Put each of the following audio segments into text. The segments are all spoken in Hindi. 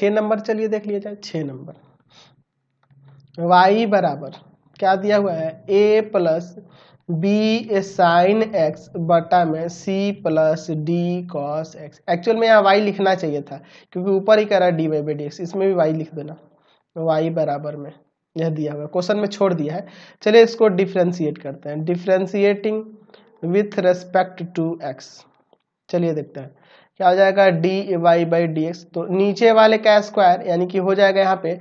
छ नंबर चलिए देख लिया जाए छ नंबर वाई बराबर क्या दिया हुआ है A plus B sine x बटा में C plus D cos x actual में यहाँ वाई लिखना चाहिए था क्योंकि ऊपर ही कह रहा है d y by d x इसमें भी वाई लिख देना वाई बराबर में यह दिया हुआ है क्वेश्चन में छोड़ दिया है चलिए इसको डिफ्रेंशिएट करते हैं differentiating with respect to x चलिए देखते हैं क्या हो जाएगा d y by d x तो नीचे वाले का स्क्वायर यानी कि हो जाएगा यहाँ पे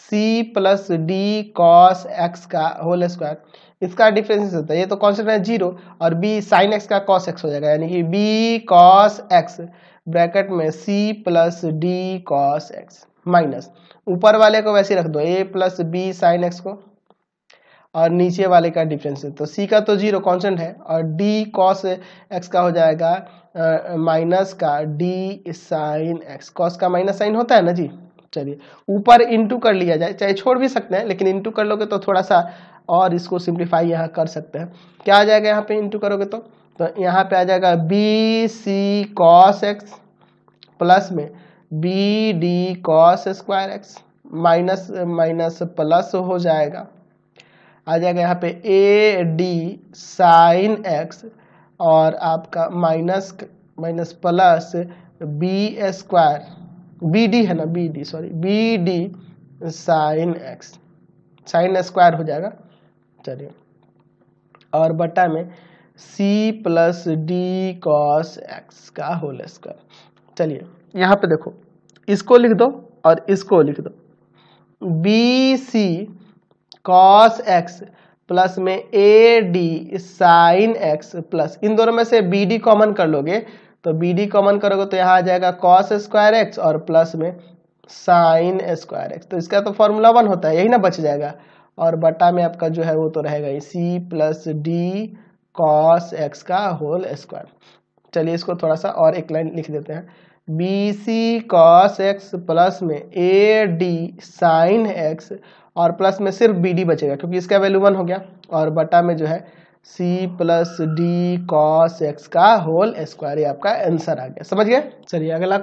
C plus D cos x का होल स्क्वायर इसका डिफरेंस होता है ये तो कॉन्सेप्ट है जीरो और बी साइन एक्स का कॉस एक्स हो जाएगा यानी कि बी कॉस एक्स ब्रैकेट में C plus D cos x minus ऊपर वाले को वैसे रख दो A plus B sine x को और नीचे वाले का डिफरेंस है तो सी का तो जीरो कॉन्सेंट है और डी कॉस एक्स का हो जाएगा माइनस का डी साइन एक्स कॉस का माइनस साइन होता है ना जी चलिए ऊपर इंटू कर लिया जाए चाहे छोड़ भी सकते हैं लेकिन इंटू कर लोगे तो थोड़ा सा और इसको सिंप्लीफाई यहाँ कर सकते हैं क्या आ जाएगा यहाँ पे इंटू करोगे तो तो यहाँ पे आ जाएगा B C cos x plus में B D cos square x minus minus plus हो जाएगा आ जाएगा यहाँ पे ए डी साइन एक्स और आपका minus minus plus B square B D है ना B D sorry B D sine x sine square हो जाएगा चलिए और बटा में C plus D cos x का होल स्क्वायर चलिए यहाँ पे देखो इसको लिख दो और इसको लिख दो B C cos x plus में A D sine x plus इन दोनों में से बी डी कॉमन कर लोगे तो बी डी कॉमन करोगे तो यहाँ आ जाएगा कॉस स्क्वायर एक्स और प्लस में साइन स्क्वायर एक्स तो इसका तो फॉर्मूला वन होता है यही ना बच जाएगा और बटा में आपका जो है वो तो रहेगा ही C plus D cos x का होल स्क्वायर चलिए इसको थोड़ा सा और एक लाइन लिख देते हैं B C cos x plus में ए डी साइन एक्स और प्लस में सिर्फ बी डी बचेगा क्योंकि इसका वैल्यू वन हो गया और बटा में जो है C plus D cos x का होल स्क्वायर ये आपका आंसर आ गया समझ गए चलिए अगला